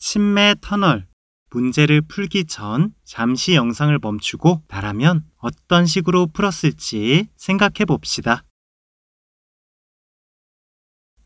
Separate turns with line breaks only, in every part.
침매 터널 문제를 풀기 전 잠시 영상을 멈추고 나라면 어떤 식으로 풀었을지 생각해 봅시다.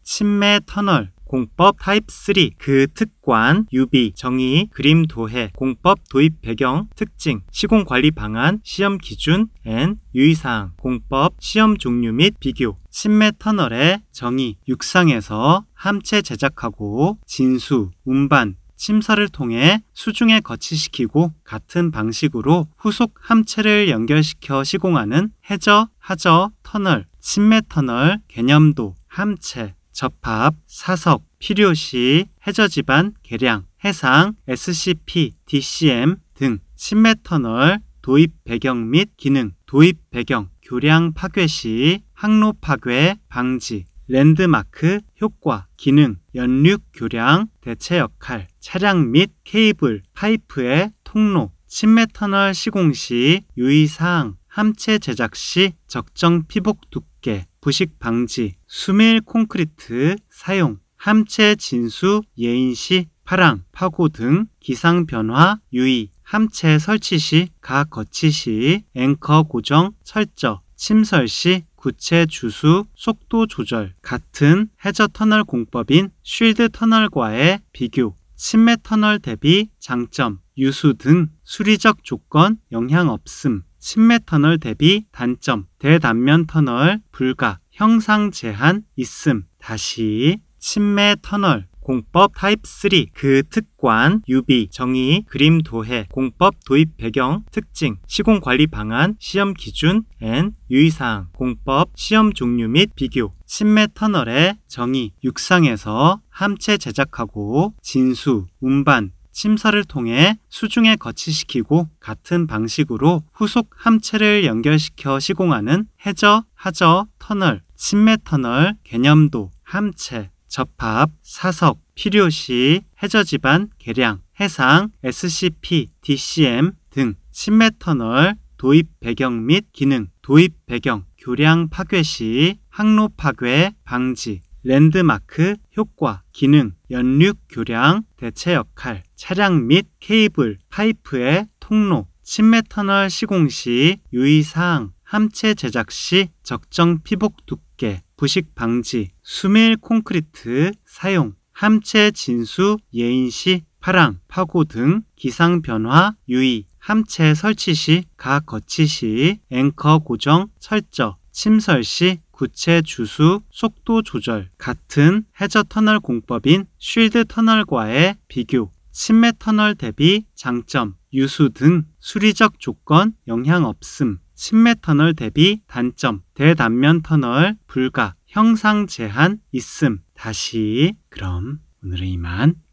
침매 터널 공법 타입 3, 그 특관, 유비, 정의, 그림 도해, 공법 도입 배경, 특징, 시공 관리 방안, 시험 기준, N, 유의사항, 공법, 시험 종류 및 비교, 침매 터널의 정의, 육상에서 함체 제작하고, 진수, 운반, 심사를 통해 수중에 거치시키고 같은 방식으로 후속 함체를 연결시켜 시공하는 해저, 하저, 터널, 침매 터널, 개념도, 함체, 접합, 사석, 필요시, 해저지반, 개량 해상, SCP, DCM 등 침매 터널, 도입 배경 및 기능, 도입 배경, 교량 파괴 시 항로 파괴 방지, 랜드마크, 효과, 기능, 연륙, 교량, 대체 역할, 차량 및 케이블, 파이프의 통로, 침매터널 시공 시 유의사항, 함체 제작 시 적정 피복 두께, 부식 방지, 수밀 콘크리트 사용, 함체 진수 예인 시 파랑, 파고 등 기상 변화 유의, 함체 설치 시, 가 거치 시, 앵커 고정, 철저, 침설 시 구체 주수, 속도 조절 같은 해저 터널 공법인 쉴드 터널과의 비교, 침매 터널 대비 장점, 유수 등 수리적 조건 영향 없음, 침매 터널 대비 단점, 대단면 터널 불가, 형상 제한 있음. 다시 침매 터널 공법 타입 3, 그 특관, 유비, 정의, 그림 도해, 공법 도입 배경, 특징, 시공 관리 방안, 시험 기준, N, 유의사항, 공법, 시험 종류 및 비교, 침매 터널의 정의, 육상에서 함체 제작하고, 진수, 운반, 침사를 통해 수중에 거치시키고 같은 방식으로 후속 함체를 연결시켜 시공하는 해저, 하저, 터널, 침매 터널, 개념도, 함체, 접합, 사석, 필요시 해저지반 개량, 해상, SCP, DCM 등 신메터널 도입 배경 및 기능, 도입 배경, 교량 파괴 시 항로 파괴 방지, 랜드마크 효과, 기능, 연륙 교량, 대체 역할, 차량 및 케이블, 파이프의 통로, 침메터널 시공 시 유의사항, 함체 제작 시 적정 피복 두께, 부식 방지, 수밀 콘크리트 사용, 함체 진수, 예인시, 파랑, 파고 등 기상 변화, 유의, 함체 설치 시, 가 거치 시, 앵커 고정, 철적 침설 시, 구체 주수, 속도 조절 같은 해저 터널 공법인 쉴드 터널과의 비교, 침매 터널 대비 장점, 유수 등 수리적 조건 영향 없음, 침매 터널 대비 단점, 대단면 터널 불가, 형상 제한 있음. 다시 그럼 오늘은 이만.